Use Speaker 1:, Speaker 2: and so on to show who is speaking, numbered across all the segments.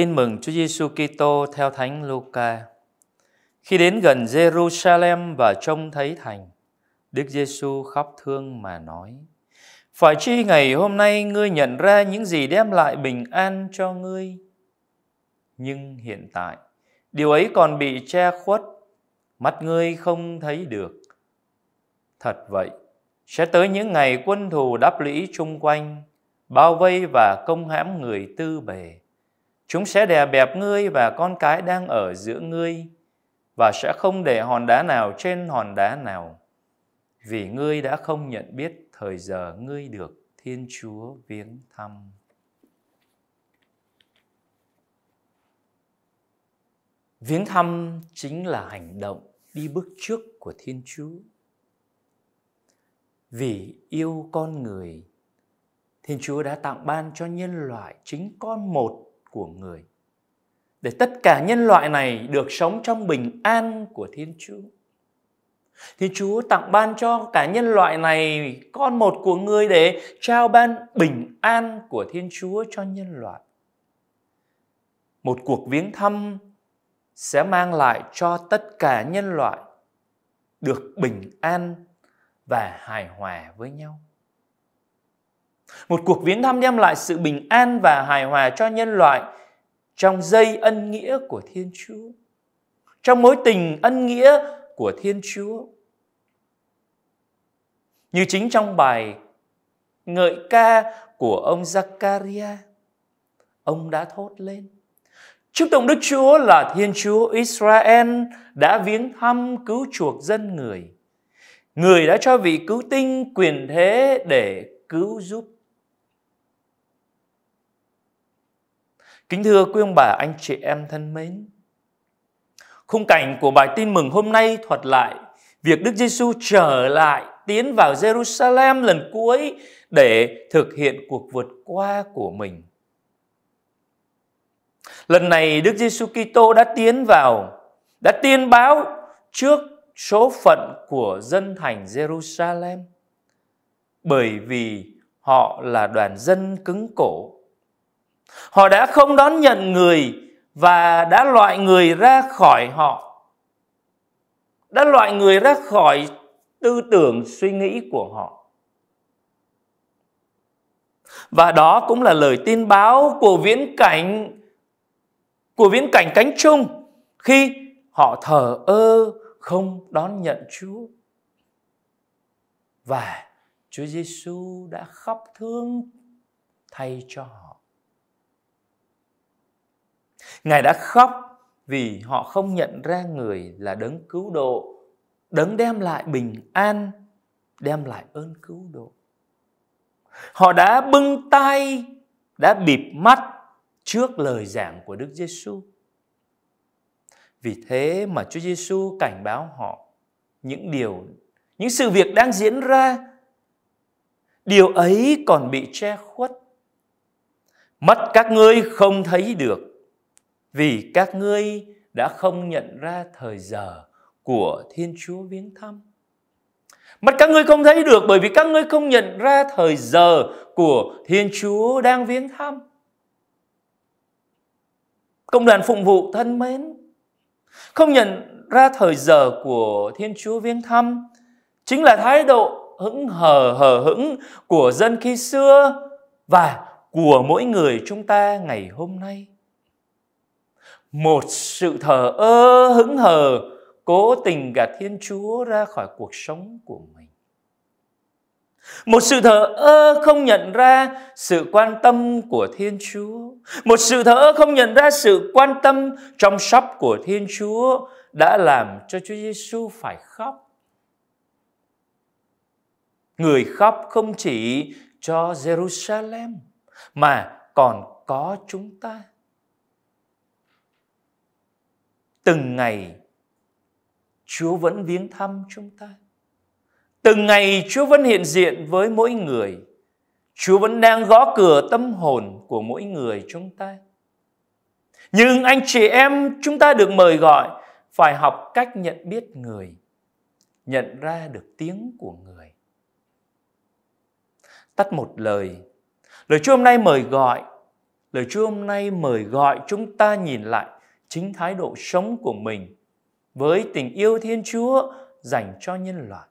Speaker 1: Tin mừng Chúa Giêsu Kitô theo Thánh Luca. Khi đến gần Jerusalem và trông thấy thành, Đức Giêsu khóc thương mà nói: Phải chi ngày hôm nay ngươi nhận ra những gì đem lại bình an cho ngươi? Nhưng hiện tại, điều ấy còn bị che khuất, mắt ngươi không thấy được. Thật vậy, sẽ tới những ngày quân thù đắp lũy chung quanh, bao vây và công hãm người tư bề Chúng sẽ đè bẹp ngươi và con cái đang ở giữa ngươi và sẽ không để hòn đá nào trên hòn đá nào vì ngươi đã không nhận biết thời giờ ngươi được Thiên Chúa viếng thăm. Viếng thăm chính là hành động đi bước trước của Thiên Chúa. Vì yêu con người, Thiên Chúa đã tặng ban cho nhân loại chính con một của người để tất cả nhân loại này được sống trong bình an của Thiên Chúa. Thiên Chúa tặng ban cho cả nhân loại này con một của người để trao ban bình an của Thiên Chúa cho nhân loại. Một cuộc viếng thăm sẽ mang lại cho tất cả nhân loại được bình an và hài hòa với nhau. Một cuộc viếng thăm đem lại sự bình an và hài hòa cho nhân loại trong dây ân nghĩa của Thiên Chúa. Trong mối tình ân nghĩa của Thiên Chúa. Như chính trong bài ngợi ca của ông Zakaria, ông đã thốt lên. Chúc tụng Đức Chúa là Thiên Chúa Israel đã viếng thăm cứu chuộc dân người. Người đã cho vị cứu tinh quyền thế để cứu giúp Kính thưa quý ông bà, anh chị em thân mến. Khung cảnh của bài tin mừng hôm nay thuật lại việc Đức Giêsu trở lại tiến vào Jerusalem lần cuối để thực hiện cuộc vượt qua của mình. Lần này Đức Giêsu Kitô đã tiến vào, đã tiên báo trước số phận của dân thành Jerusalem bởi vì họ là đoàn dân cứng cổ Họ đã không đón nhận người và đã loại người ra khỏi họ. Đã loại người ra khỏi tư tưởng suy nghĩ của họ. Và đó cũng là lời tin báo của viễn cảnh của viễn cảnh cánh chung khi họ thờ ơ không đón nhận Chúa. Và Chúa Giêsu đã khóc thương thay cho họ. Ngài đã khóc vì họ không nhận ra người là đấng cứu độ, đấng đem lại bình an, đem lại ơn cứu độ. Họ đã bưng tay, đã bịt mắt trước lời giảng của Đức Giêsu. Vì thế mà Chúa Giêsu cảnh báo họ những điều, những sự việc đang diễn ra. Điều ấy còn bị che khuất. Mắt các ngươi không thấy được, vì các ngươi đã không nhận ra thời giờ của Thiên Chúa viếng thăm. Mắt các ngươi không thấy được bởi vì các ngươi không nhận ra thời giờ của Thiên Chúa đang viếng thăm. Công đoàn phụng vụ thân mến, không nhận ra thời giờ của Thiên Chúa viếng thăm chính là thái độ hững hờ hờ hững của dân khi xưa và của mỗi người chúng ta ngày hôm nay một sự thờ ơ hững hờ cố tình gạt Thiên Chúa ra khỏi cuộc sống của mình. Một sự thờ ơ không nhận ra sự quan tâm của Thiên Chúa. Một sự thờ ơ không nhận ra sự quan tâm trong sóc của Thiên Chúa đã làm cho Chúa Giêsu phải khóc. Người khóc không chỉ cho Jerusalem mà còn có chúng ta. từng ngày Chúa vẫn viếng thăm chúng ta. Từng ngày Chúa vẫn hiện diện với mỗi người. Chúa vẫn đang gõ cửa tâm hồn của mỗi người chúng ta. Nhưng anh chị em chúng ta được mời gọi phải học cách nhận biết người, nhận ra được tiếng của người. Tắt một lời. Lời Chúa hôm nay mời gọi, lời Chúa hôm nay mời gọi chúng ta nhìn lại chính thái độ sống của mình với tình yêu Thiên Chúa dành cho nhân loại.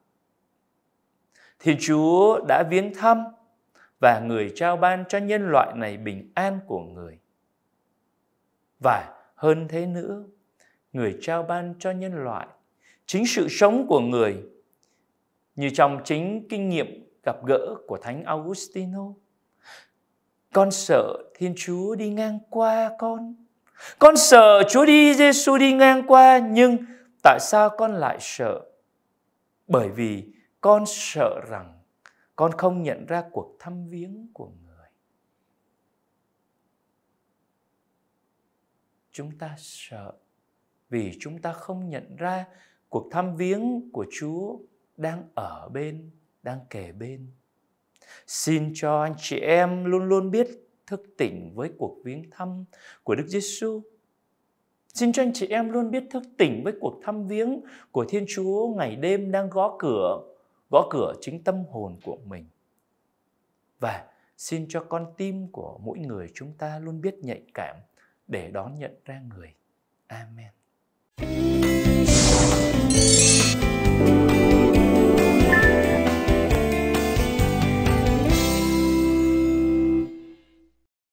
Speaker 1: Thiên Chúa đã viếng thăm và người trao ban cho nhân loại này bình an của người. Và hơn thế nữa, người trao ban cho nhân loại chính sự sống của người như trong chính kinh nghiệm gặp gỡ của Thánh Augustino. Con sợ Thiên Chúa đi ngang qua con con sợ Chúa đi Giêsu đi ngang qua nhưng tại sao con lại sợ? Bởi vì con sợ rằng con không nhận ra cuộc thăm viếng của người. Chúng ta sợ vì chúng ta không nhận ra cuộc thăm viếng của Chúa đang ở bên, đang kề bên. Xin cho anh chị em luôn luôn biết thức tỉnh với cuộc viếng thăm của Đức Giêsu. Xin cho anh chị em luôn biết thức tỉnh với cuộc thăm viếng của Thiên Chúa ngày đêm đang gõ cửa, gõ cửa chính tâm hồn của mình. Và xin cho con tim của mỗi người chúng ta luôn biết nhạy cảm để đón nhận ra người. Amen.